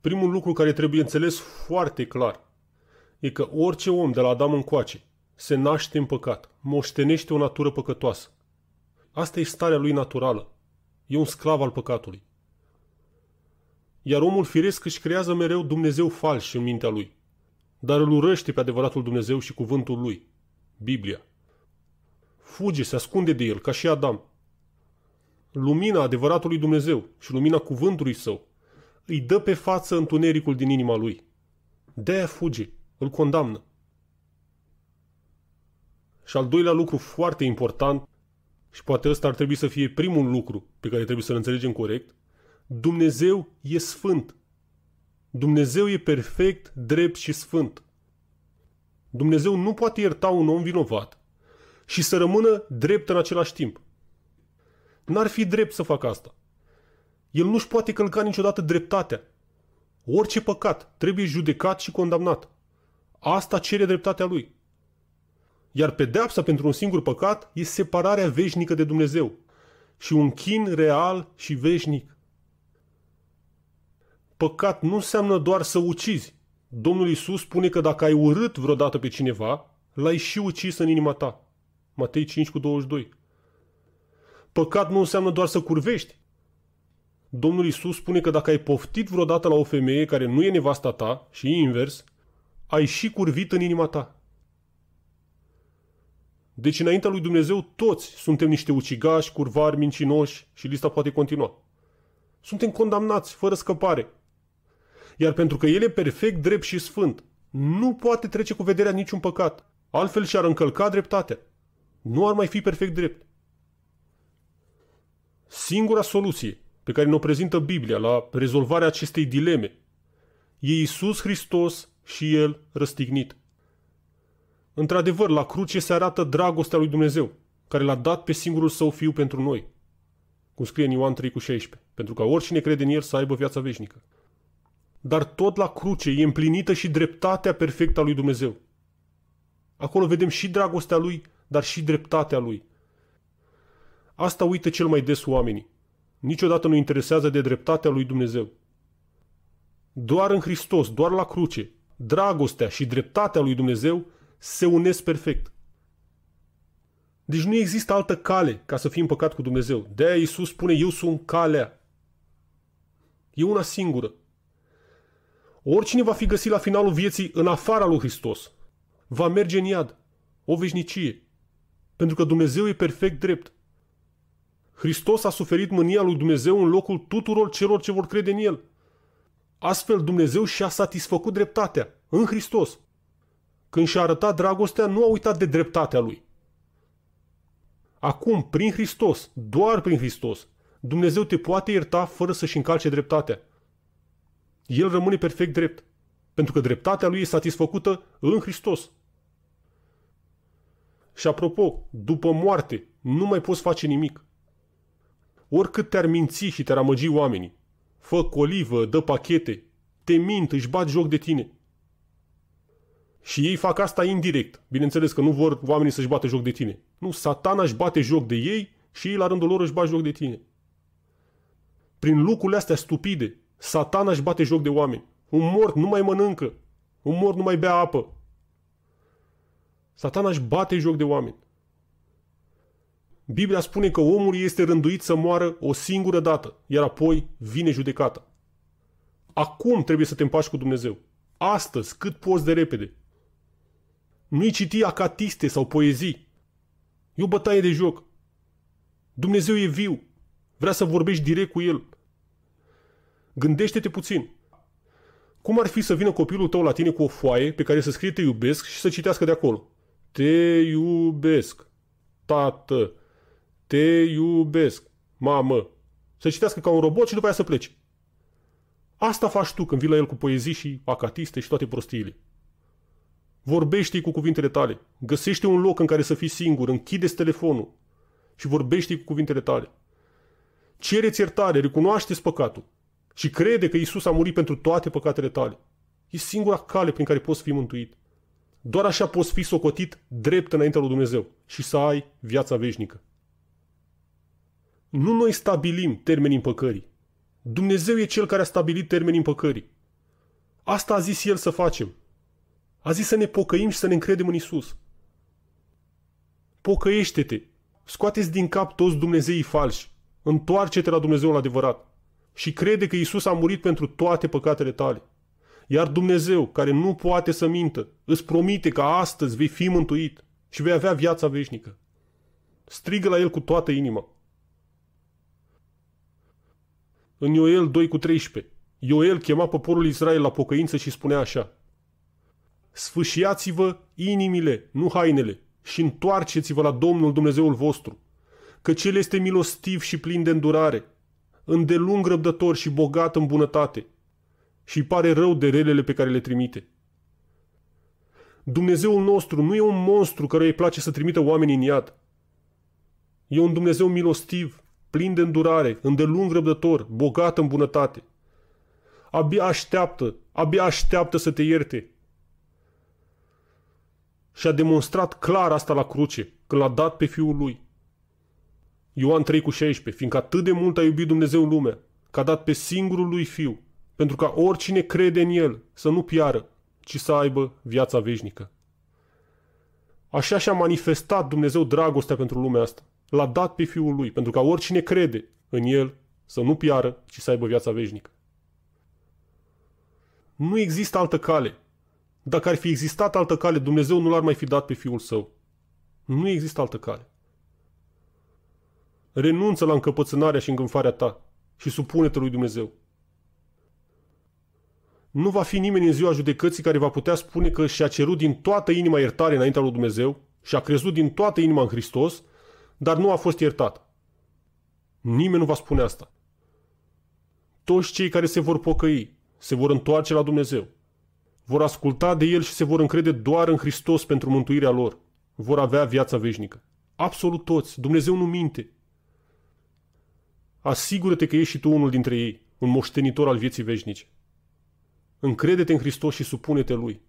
primul lucru care trebuie înțeles foarte clar e că orice om de la Adam încoace se naște în păcat, moștenește o natură păcătoasă. Asta e starea lui naturală. E un sclav al păcatului. Iar omul firesc își creează mereu Dumnezeu fals în mintea lui, dar îl urăște pe adevăratul Dumnezeu și cuvântul lui, Biblia. Fuge, se ascunde de el, ca și Adam. Lumina adevăratului Dumnezeu și lumina cuvântului său îi dă pe față întunericul din inima lui. de fuge, îl condamnă. Și al doilea lucru foarte important, și poate ăsta ar trebui să fie primul lucru pe care trebuie să-l înțelegem corect, Dumnezeu e sfânt. Dumnezeu e perfect, drept și sfânt. Dumnezeu nu poate ierta un om vinovat și să rămână drept în același timp. N-ar fi drept să facă asta. El nu-și poate călca niciodată dreptatea. Orice păcat trebuie judecat și condamnat. Asta cere dreptatea lui. Iar pedeapsa pentru un singur păcat e separarea veșnică de Dumnezeu și un chin real și veșnic. Păcat nu înseamnă doar să ucizi. Domnul Isus spune că dacă ai urât vreodată pe cineva, l-ai și ucis în inima ta. Matei 5 cu 22. Păcat nu înseamnă doar să curvești. Domnul Isus spune că dacă ai poftit vreodată la o femeie care nu e nevasta ta și invers, ai și curvit în inima ta. Deci înaintea lui Dumnezeu toți suntem niște ucigași, curvari, mincinoși și lista poate continua. Suntem condamnați, fără scăpare. Iar pentru că El e perfect, drept și sfânt, nu poate trece cu vederea niciun păcat. Altfel și-ar încălca dreptatea. Nu ar mai fi perfect drept. Singura soluție pe care ne-o prezintă Biblia la rezolvarea acestei dileme. E Isus Hristos și El răstignit. Într-adevăr, la cruce se arată dragostea lui Dumnezeu, care l-a dat pe singurul său fiu pentru noi, cum scrie în Ioan 3 cu 16, pentru ca oricine crede în el să aibă viața veșnică. Dar tot la cruce e împlinită și dreptatea perfectă a lui Dumnezeu. Acolo vedem și dragostea lui, dar și dreptatea lui. Asta uită cel mai des oamenii. Niciodată nu interesează de dreptatea lui Dumnezeu. Doar în Hristos, doar la cruce, dragostea și dreptatea lui Dumnezeu se unesc perfect. Deci nu există altă cale ca să fii împăcat cu Dumnezeu. De-aia Iisus spune, eu sunt calea. E una singură. Oricine va fi găsit la finalul vieții în afara lui Hristos, va merge în iad, o veșnicie. Pentru că Dumnezeu e perfect drept. Hristos a suferit mânia lui Dumnezeu în locul tuturor celor ce vor crede în El. Astfel Dumnezeu și-a satisfăcut dreptatea în Hristos. Când și-a arătat dragostea, nu a uitat de dreptatea Lui. Acum, prin Hristos, doar prin Hristos, Dumnezeu te poate ierta fără să-și încalce dreptatea. El rămâne perfect drept, pentru că dreptatea lui e satisfăcută în Hristos. Și apropo, după moarte, nu mai poți face nimic oricât te-ar minți și te-ar amăgi oamenii. Fă colivă, dă pachete, te mint, își bat joc de tine. Și ei fac asta indirect. Bineînțeles că nu vor oamenii să-și bată joc de tine. Nu, satana își bate joc de ei și ei la rândul lor își bat joc de tine. Prin lucrurile astea stupide, satana își bate joc de oameni. Un mort nu mai mănâncă. Un mort nu mai bea apă. Satana își bate joc de oameni. Biblia spune că omul este rânduit să moară o singură dată, iar apoi vine judecata. Acum trebuie să te împaci cu Dumnezeu. Astăzi, cât poți de repede. Nu-i citi acatiste sau poezii. E o bătaie de joc. Dumnezeu e viu. Vrea să vorbești direct cu El. Gândește-te puțin. Cum ar fi să vină copilul tău la tine cu o foaie pe care să scrie te iubesc și să citească de acolo? Te iubesc, tată, te iubesc, mamă. Să citească ca un robot și după aia să pleci. Asta faci tu când vii la el cu poezii și acatiste și toate prostiile. vorbește cu cuvintele tale. Găsește un loc în care să fii singur, închide telefonul și vorbește cu cuvintele tale. Cereți iertare, recunoașteți păcatul și crede că Isus a murit pentru toate păcatele tale. E singura cale prin care poți fi mântuit. Doar așa poți fi socotit drept înaintea lui Dumnezeu și să ai viața veșnică. Nu noi stabilim termenii împăcării. Dumnezeu e cel care a stabilit termenii împăcării. Asta a zis El să facem. A zis să ne pocăim și să ne încredem în Isus. Pocăiește-te! Scoateți din cap toți Dumnezeii falși. Întoarce-te la Dumnezeul adevărat și crede că Isus a murit pentru toate păcatele tale. Iar Dumnezeu, care nu poate să mintă, îți promite că astăzi vei fi mântuit și vei avea viața veșnică. Strigă la El cu toată inima în Ioel 2 cu 13, Ioel chema poporul Israel la pocăință și spunea așa. Sfâșiați-vă inimile, nu hainele, și întoarceți-vă la Domnul Dumnezeul vostru, că Cel este milostiv și plin de îndurare, îndelung răbdător și bogat în bunătate, și pare rău de relele pe care le trimite. Dumnezeul nostru nu e un monstru care îi place să trimită oamenii în iad. E un Dumnezeu milostiv, plin de îndurare, îndelung răbdător, bogat în bunătate. Abia așteaptă, abia așteaptă să te ierte. Și a demonstrat clar asta la cruce, când l-a dat pe Fiul lui. Ioan 3 cu 16, fiindcă atât de mult a iubit Dumnezeu lumea, că a dat pe singurul lui Fiu, pentru ca oricine crede în El să nu piară, ci să aibă viața veșnică. Așa și-a manifestat Dumnezeu dragostea pentru lumea asta l-a dat pe Fiul Lui, pentru ca oricine crede în El să nu piară, ci să aibă viața veșnică. Nu există altă cale. Dacă ar fi existat altă cale, Dumnezeu nu l-ar mai fi dat pe Fiul Său. Nu există altă cale. Renunță la încăpățânarea și îngânfarea ta și supune-te lui Dumnezeu. Nu va fi nimeni în ziua judecății care va putea spune că și-a cerut din toată inima iertare înaintea lui Dumnezeu și a crezut din toată inima în Hristos dar nu a fost iertat. Nimeni nu va spune asta. Toți cei care se vor pocăi se vor întoarce la Dumnezeu. Vor asculta de El și se vor încrede doar în Hristos pentru mântuirea lor. Vor avea viața veșnică. Absolut toți. Dumnezeu nu minte. Asigură-te că ești și tu unul dintre ei, un moștenitor al vieții veșnice. Încrede-te în Hristos și supune-te Lui.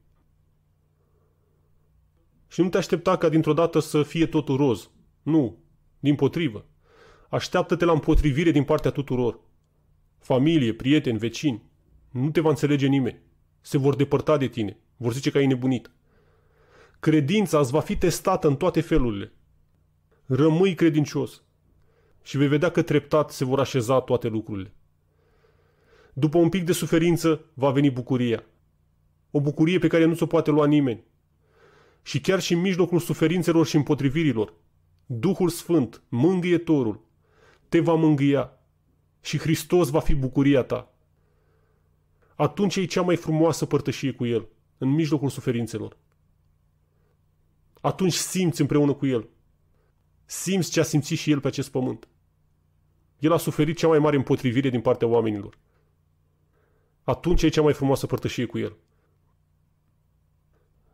Și nu te aștepta ca dintr-o dată să fie totul roz. Nu. Din potrivă, așteaptă-te la împotrivire din partea tuturor. Familie, prieteni, vecini. Nu te va înțelege nimeni. Se vor depărta de tine. Vor zice că ai nebunit. Credința îți va fi testată în toate felurile. Rămâi credincios și vei vedea că treptat se vor așeza toate lucrurile. După un pic de suferință va veni bucuria. O bucurie pe care nu ți-o poate lua nimeni. Și chiar și în mijlocul suferințelor și împotrivirilor, Duhul Sfânt, mângâietorul, te va mângâia și Hristos va fi bucuria ta. Atunci e cea mai frumoasă părtășie cu El, în mijlocul suferințelor. Atunci simți împreună cu El. Simți ce a simțit și El pe acest pământ. El a suferit cea mai mare împotrivire din partea oamenilor. Atunci e cea mai frumoasă părtășie cu El.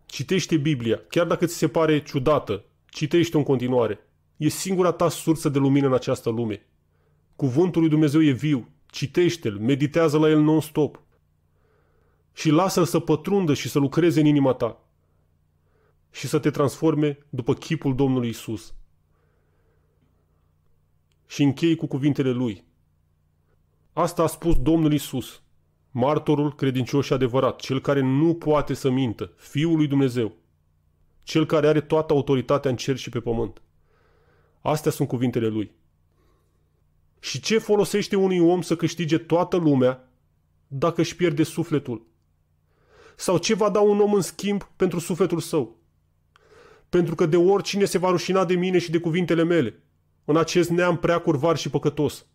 Citește Biblia, chiar dacă ți se pare ciudată, citește-o în continuare. E singura ta sursă de lumină în această lume. Cuvântul lui Dumnezeu e viu. Citește-l, meditează la el non-stop. Și lasă-l să pătrundă și să lucreze în inima ta. Și să te transforme după chipul Domnului Isus. Și închei cu cuvintele lui. Asta a spus Domnul Isus, martorul credincios și adevărat, cel care nu poate să mintă, Fiul lui Dumnezeu, cel care are toată autoritatea în cer și pe pământ. Astea sunt cuvintele lui. Și ce folosește unui om să câștige toată lumea dacă își pierde sufletul? Sau ce va da un om în schimb pentru sufletul său? Pentru că de oricine se va rușina de mine și de cuvintele mele, în acest neam prea curvar și păcătos,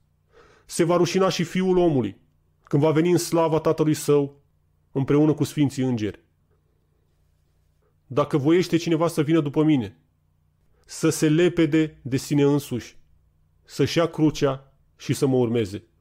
se va rușina și fiul omului, când va veni în slava tatălui său, împreună cu sfinții îngeri. Dacă voiește cineva să vină după mine, să se lepede de sine însuși, să-și ia crucea și să mă urmeze.